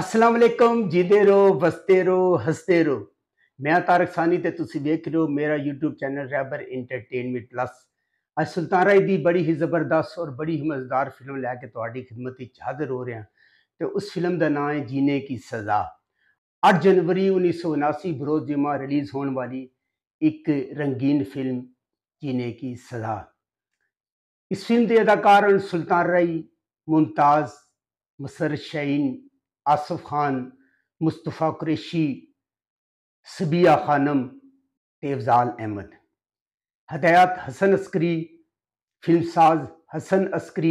السلام علیکم جیتے رہو وستے رہو ہستے رہو میں تارک سانی ہو میرا یوٹیوب چینل ریبر انٹرٹینمنٹ پلس اج سلطان رائی دی بڑی ہی زبردست اور بڑی ہی مزدار فلم لے کے تاریخ خدمت حاضر ہو رہے ہیں تے اس فلم دا نام ہے جینے کی سزا اٹھ جنوری انیس سو اناسی بروز جمعہ ریلیز ہون والی ایک رنگین فلم جینے کی سزا اس فلم دے اداکار سلطان رائی ممتاز مسر شاہین आसफ खान मुस्तफ़ा कुरेशी सबिया खानम तेवजाल अहमद हदायत हसन अस्करी फिल्मसाज ਹਸਨ ਅਸਕਰੀ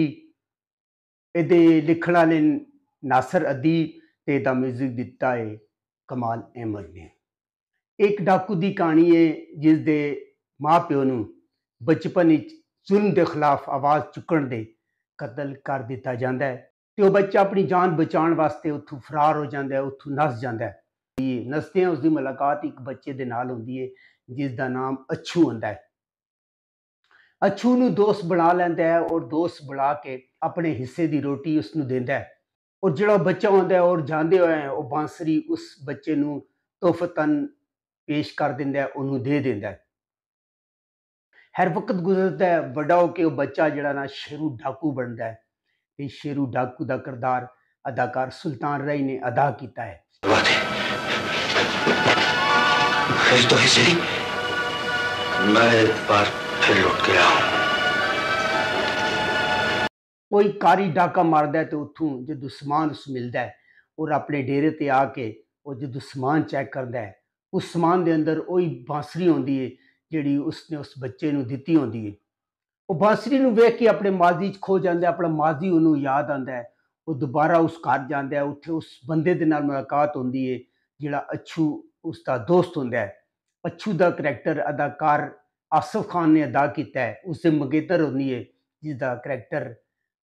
ਇਹਦੇ ਲਿਖਣ ਵਾਲੇ ਨਾਸਰ ਅਦੀ ਤੇ ਦਾ 뮤직 ਦਿੱਤਾ ਹੈ ਕਮਾਲ ਅਹਿਮਦ ਨੇ ਇੱਕ ਡਾਕੂ ਦੀ ਕਹਾਣੀ ਹੈ ਜਿਸ ਦੇ ਮਾਪਿਓ ਨੂੰ ਬਚਪਨ ਵਿੱਚ ਜ਼ੁਲਮ ਦੇ ਖਿਲਾਫ ਆਵਾਜ਼ ਚੁੱਕਣ ਦੇ ਕਤਲ ਕਰ ਦਿੱਤਾ ਜਾਂਦਾ ਹੈ ਤੇ ਉਹ ਬੱਚਾ ਆਪਣੀ ਜਾਨ ਬਚਾਉਣ ਵਾਸਤੇ ਉੱਥੋਂ ਫਰਾਰ ਹੋ ਜਾਂਦਾ ਹੈ ਉੱਥੋਂ ਨਸ ਜਾਂਦਾ ਹੈ ਇਹ ਨਸਤੇ ਉਸ ਦੀ ਮੁਲਾਕਾਤ ਇੱਕ ਬੱਚੇ ਦੇ ਨਾਲ ਹੁੰਦੀ ਹੈ ਜਿਸ ਦਾ ਨਾਮ ਅਛੂ ਹੁੰਦਾ ਹੈ ਅਛੂ ਨੂੰ ਦੋਸਤ ਬਣਾ ਲੈਂਦਾ ਹੈ ਔਰ ਦੋਸਤ ਬਣਾ ਕੇ ਆਪਣੇ ਹਿੱਸੇ ਦੀ ਰੋਟੀ ਉਸ ਨੂੰ ਦਿੰਦਾ ਹੈ ਔਰ ਜਿਹੜਾ ਬੱਚਾ ਹੁੰਦਾ ਹੈ ਔਰ ਜਾਂਦੇ ਹੋਏ ਉਹ ਬਾਂਸਰੀ ਉਸ ਬੱਚੇ ਨੂੰ ਤੋਹਫਤਨ ਪੇਸ਼ ਕਰ ਦਿੰਦਾ ਹੈ ਉਹਨੂੰ ਦੇ ਦਿੰਦਾ ਹੈ ਹਰ ਵਕਤ ਗੁਜ਼ਰਦਾ ਹੈ ਵੱਡਾ ਹੋ ਕੇ ਉਹ ਬੱਚਾ ਜਿਹੜਾ ਨਾ ਸ਼ੇਰੂ ਢਾਕੂ ਬਣਦਾ ਹੈ ਇਹ ਸ਼ੇਰੂ ਡਾਕੂ ਦਾ ਕਿਰਦਾਰ ਅਦਾਕਾਰ ਸੁਲਤਾਨ ਰਾਈ ਨੇ ਅਦਾ ਕੀਤਾ ਹੈ फिर तो इसे मैं एक बार फिर लुट ਕੋਈ ਕਾਰੀ ਡਾਕਾ ਮਾਰਦਾ ਤੇ ਉੱਥੋਂ ਜਦੋਂ ਸਮਾਨ ਉਸ ਮਿਲਦਾ ਔਰ ਆਪਣੇ ਡੇਰੇ ਤੇ ਆ ਕੇ ਉਹ ਜਦੋਂ ਸਮਾਨ ਚੈੱਕ ਕਰਦਾ ਹੈ ਉਸ ਸਮਾਨ ਦੇ ਅੰਦਰ ਉਹੀ ਬਾਸਰੀ ਹੁੰਦੀ ਹੈ ਜਿਹੜੀ ਉਸਨੇ ਉਸ ਬੱਚੇ ਨੂੰ ਦਿੱਤੀ ਹੁੰਦੀ ਹੈ ਉਹ ਬਾਸਰੀ ਨੂੰ ਵੇਖ ਕੇ ਆਪਣੇ ਮਾਜ਼ੀ 'ਚ ਖੋ ਜਾਂਦਾ ਆਪਣਾ ਮਾਜ਼ੀ ਉਹਨੂੰ ਯਾਦ ਆਉਂਦਾ ਹੈ ਉਹ ਦੁਬਾਰਾ ਉਸ ਘਰ ਜਾਂਦਾ ਹੈ ਉੱਥੇ ਉਸ ਬੰਦੇ ਦੇ ਨਾਲ ਮੁਲਾਕਾਤ ਹੁੰਦੀ ਹੈ ਜਿਹੜਾ ਅਛੂ ਉਸ ਦਾ ਦੋਸਤ ਹੁੰਦਾ ਹੈ ਅਛੂ ਦਾ ਕੈਰੈਕਟਰ ਅਦਾਕਾਰ ਆਸਫ ਖਾਨ ਨੇ ਅਦਾ ਕੀਤਾ ਹੈ ਉਸ ਦੇ ਮਗੇਤਰ ਹੁੰਦੀ ਹੈ ਜਿਸ ਦਾ ਕੈਰੈਕਟਰ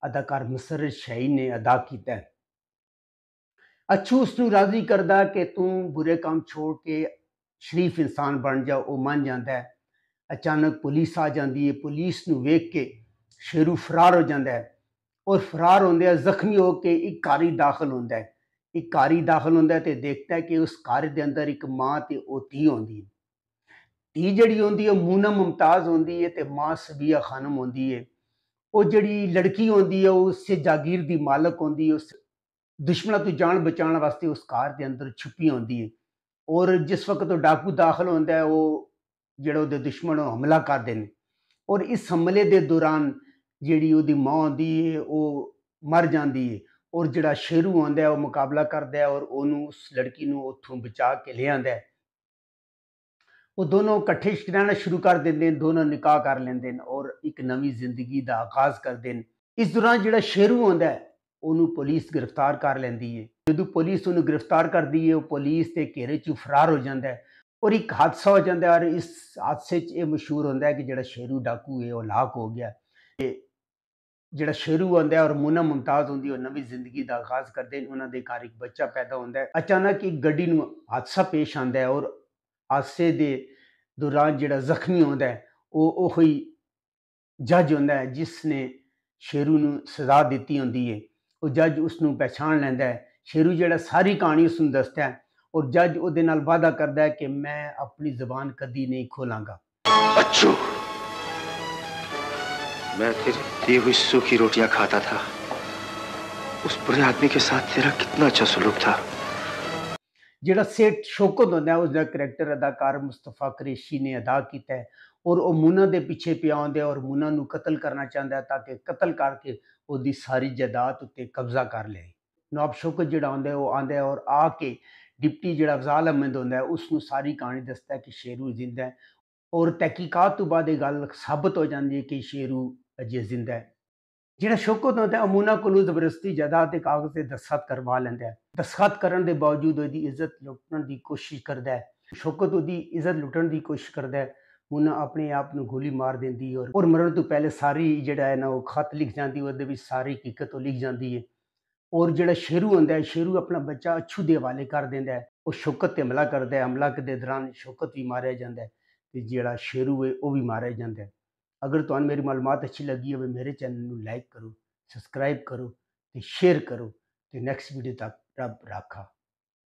ਅਦਾਕਾਰ ਮਸਰ ਸ਼ਾਹੀ ਨੇ ਅਦਾ ਕੀਤਾ ਹੈ ਅਛੂ ਉਸ ਨੂੰ ਰਾਜ਼ੀ ਕਰਦਾ ਕਿ ਤੂੰ ਬੁਰੇ ਕੰਮ ਛੋੜ ਕੇ ਸ਼ਰੀਫ ਇਨਸਾਨ ਬਣ ਜਾ ਉਹ ਮੰਨ ਜਾਂਦਾ ਹੈ اچانک پولیس آ جاندی ہے پولیس نو ویک کے شیرو فرار ہو جاندہ ہے ہے اور فرار زخمی ہو کے ایک کاری داخل ہوندہ ہے ایک کاری داخل ہوندہ ہے تے دیکھتا ہے کہ اس کاری دے اندر ایک ماں تے ہوندی ہوندی ہے تی جڑی ہے مونہ ممتاز ہوندی ہے تے ماں سبیہ خانم ہوندی ہے او جڑی لڑکی ہوندی ہے اس سے جاگیر دی مالک ہوندی ہے دشمنہ تو جان بچاؤ واسطے اس کار دے اندر چھپی ہوندی ہے اور جس وقت تو ڈاکو داخل ہوندہ ہے وہ ਜਿਹੜਾ ਉਹਦੇ ਦੁਸ਼ਮਣ ਉਹ ਹਮਲਾ ਕਰਦੇ ਨੇ ਔਰ ਇਸ ਹਮਲੇ ਦੇ ਦੌਰਾਨ ਜਿਹੜੀ ਉਹਦੀ ਮਾਂ ਦੀ ਏ ਉਹ ਮਰ ਜਾਂਦੀ ਏ ਔਰ ਜਿਹੜਾ ਸ਼ੇਰੂ ਆਉਂਦਾ ਹੈ ਉਹ ਮੁਕਾਬਲਾ ਕਰਦਾ ਹੈ ਔਰ ਉਹਨੂੰ ਉਸ ਲੜਕੀ ਨੂੰ ਉੱਥੋਂ ਬਚਾ ਕੇ ਲਿਆਂਦਾ ਹੈ ਉਹ ਦੋਨੋਂ ਇਕੱਠੇ ਰਹਿਣਾ ਸ਼ੁਰੂ ਕਰ ਦਿੰਦੇ ਨੇ ਦੋਨੋਂ ਨਿਕਾਹ ਕਰ ਲੈਂਦੇ ਨੇ ਔਰ ਇੱਕ ਨਵੀਂ ਜ਼ਿੰਦਗੀ ਦਾ ਆਗਾਜ਼ ਕਰਦੇ ਨੇ ਇਸ ਦੌਰਾਨ ਜਿਹੜਾ ਸ਼ੇਰੂ ਆਉਂਦਾ ਹੈ ਉਹਨੂੰ ਪੁਲਿਸ ਗ੍ਰਿਫਤਾਰ ਕਰ ਲੈਂਦੀ ਏ ਜਦੋਂ ਪੁਲਿਸ ਉਹਨੂੰ ਗ੍ਰਿਫਤਾਰ ਕਰਦੀ ਏ ਉਹ ਪੁਲਿਸ ਤੇ ਘੇਰੇ 'ਚ ਫਰਾਰ ਹੋ ਜਾਂਦਾ ਹੈ ਔਰ ਇੱਕ ਹਾਦਸਾ ਹੋ ਜਾਂਦਾ ਔਰ ਇਸ ਹਾਦਸੇ 'ਚ ਇਹ ਮਸ਼ਹੂਰ ਹੁੰਦਾ ਕਿ ਜਿਹੜਾ ਸ਼ੇਰੂ ਡਾਕੂ ਹੈ ਉਹ ਲਾਕ ਹੋ ਗਿਆ ਤੇ ਜਿਹੜਾ ਸ਼ੇਰੂ ਹੁੰਦਾ ਔਰ ਮੁਨਾ ਮੁਮਤਾਜ਼ ਹੁੰਦੀ ਉਹ ਨਵੀਂ ਜ਼ਿੰਦਗੀ ਦਾ ਆਗਾਜ਼ ਕਰਦੇ ਨੇ ਉਹਨਾਂ ਦੇ ਘਰ ਇੱਕ ਬੱਚਾ ਪੈਦਾ ਹੁੰਦਾ ਹੈ ਅਚਾਨਕ ਇੱਕ ਗੱਡੀ ਨੂੰ ਹਾਦਸਾ ਪੇਸ਼ ਆਉਂਦਾ ਹੈ ਔਰ ਹਾਦਸੇ ਦੇ ਦੌਰਾਨ ਜਿਹੜਾ ਜ਼ਖਮੀ ਹੁੰਦਾ ਹੈ ਉਹ ਉਹੀ ਜੱਜ ਹੁੰਦਾ ਹੈ ਜਿਸ ਨੇ ਸ਼ੇਰੂ ਨੂੰ ਸਜ਼ਾ ਦਿੱਤੀ ਹੁੰਦੀ ਹੈ ਉਹ ਜੱਜ ਉਸ ਨੂੰ ਪਛਾਣ ਲੈਂਦਾ ਹੈ ਸ਼ੇਰੂ ਜਿਹੜਾ ਸਾਰੀ ਕਹਾਣੀ ਉਸ ਨੂੰ ਦੱਸਦਾ ਹੈ اور جج او دے نال وعدہ کردا ہے کہ میں اپنی زبان کدی نہیں کھولاں گا اچھو میں پھر دی ہوئی سوکھی روٹیاں کھاتا تھا اس پرے آدمی کے ساتھ تیرا کتنا اچھا سلوک تھا جڑا سیٹ شوکت ہوندا ہے اس دا کریکٹر اداکار مصطفیٰ قریشی نے ادا کیتا ہے اور او مونا دے پیچھے پیا ہوندا ہے اور مونا نو قتل کرنا چاہتا ہے تاکہ قتل کر کے او دی ساری جائیداد تے قبضہ کر لے نواب شوکت جڑا ہوندا ہے او آندا ہے اور آ کے ਡਿਪਟੀ ਜਿਹੜਾ ਅਫਜ਼ਾਲ ਅਹਿਮਦ ਹੁੰਦਾ ਉਸ ਨੂੰ ਸਾਰੀ ਕਹਾਣੀ ਦੱਸਦਾ ਕਿ ਸ਼ੇਰੂ ਜ਼ਿੰਦਾ ਹੈ ਔਰ ਤਹਿਕੀਕਾਤ ਤੋਂ ਬਾਅਦ ਇਹ ਗੱਲ ਸਾਬਤ ਹੋ ਜਾਂਦੀ ਹੈ ਕਿ ਸ਼ੇਰੂ ਅਜੇ ਜ਼ਿੰਦਾ ਹੈ ਜਿਹੜਾ ਸ਼ੌਕਤ ਹੁੰਦਾ ਅਮੂਨਾ ਕੋਲੋਂ ਜ਼ਬਰਦਸਤੀ ਜਦਾ ਤੇ ਕਾਗਜ਼ ਤੇ ਦਸਤਖਤ ਕਰਵਾ ਲੈਂਦਾ ਹੈ ਦਸਖਤ ਕਰਨ ਦੇ ਬਾਵਜੂਦ ਉਹਦੀ ਇੱਜ਼ਤ ਲੁੱਟਣ ਦੀ ਕੋਸ਼ਿਸ਼ ਕਰਦਾ ਹੈ ਸ਼ੌਕਤ ਉਹਦੀ ਇੱਜ਼ਤ ਲੁੱਟਣ ਦੀ ਕੋਸ਼ਿਸ਼ ਕਰਦਾ ਹੈ ਉਹਨਾਂ ਆਪਣੇ ਆਪ ਨੂੰ ਗੋਲੀ ਮਾਰ ਦਿੰਦੀ ਔਰ ਔਰ ਮਰਨ ਤੋਂ ਪਹਿਲੇ ਸਾਰੀ ਜਿਹੜਾ ਹੈ ਨਾ ਉਹ ਖਤ ਲਿਖ ਜਾਂਦੀ ਉਹਦੇ ਵਿੱਚ ਸਾਰੀ ਹਕੀਕਤ ਉਹ ਲਿਖ ਜਾਂਦੀ ਹੈ ਔਰ ਜਿਹੜਾ ਸ਼ੇਰੂ ਹੁੰਦਾ ਹੈ ਸ਼ੇਰੂ ਆਪਣਾ ਬੱਚਾ ਅਛੂ ਦੇ ਹਵਾਲੇ ਕਰ ਦਿੰਦਾ ਹੈ ਉਹ ਸ਼ੌਕਤ ਤੇ ਹਮਲਾ ਕਰਦਾ ਹੈ ਹਮਲਾ ਕਰਦੇ ਦੌਰਾਨ ਸ਼ੌਕਤ ਵੀ ਮਾਰਿਆ ਜਾਂਦਾ ਹੈ ਤੇ ਜਿਹੜਾ ਸ਼ੇਰੂ ਹੈ ਉਹ ਵੀ ਮਾਰਿਆ ਜਾਂਦਾ ਹੈ ਅਗਰ ਤੁਹਾਨੂੰ ਮੇਰੀ ਮਾਲੂਮਾਤ ਅੱਛੀ ਲੱਗੀ ਹੋਵੇ ਮੇਰੇ ਚੈਨਲ ਨੂੰ ਲਾਈਕ ਕਰੋ ਸਬਸਕ੍ਰਾਈਬ ਕਰੋ ਤੇ ਸ਼ੇਅਰ ਕਰੋ ਤੇ ਨੈਕਸਟ ਵੀਡੀਓ ਤੱਕ ਰੱਬ ਰਾਖਾ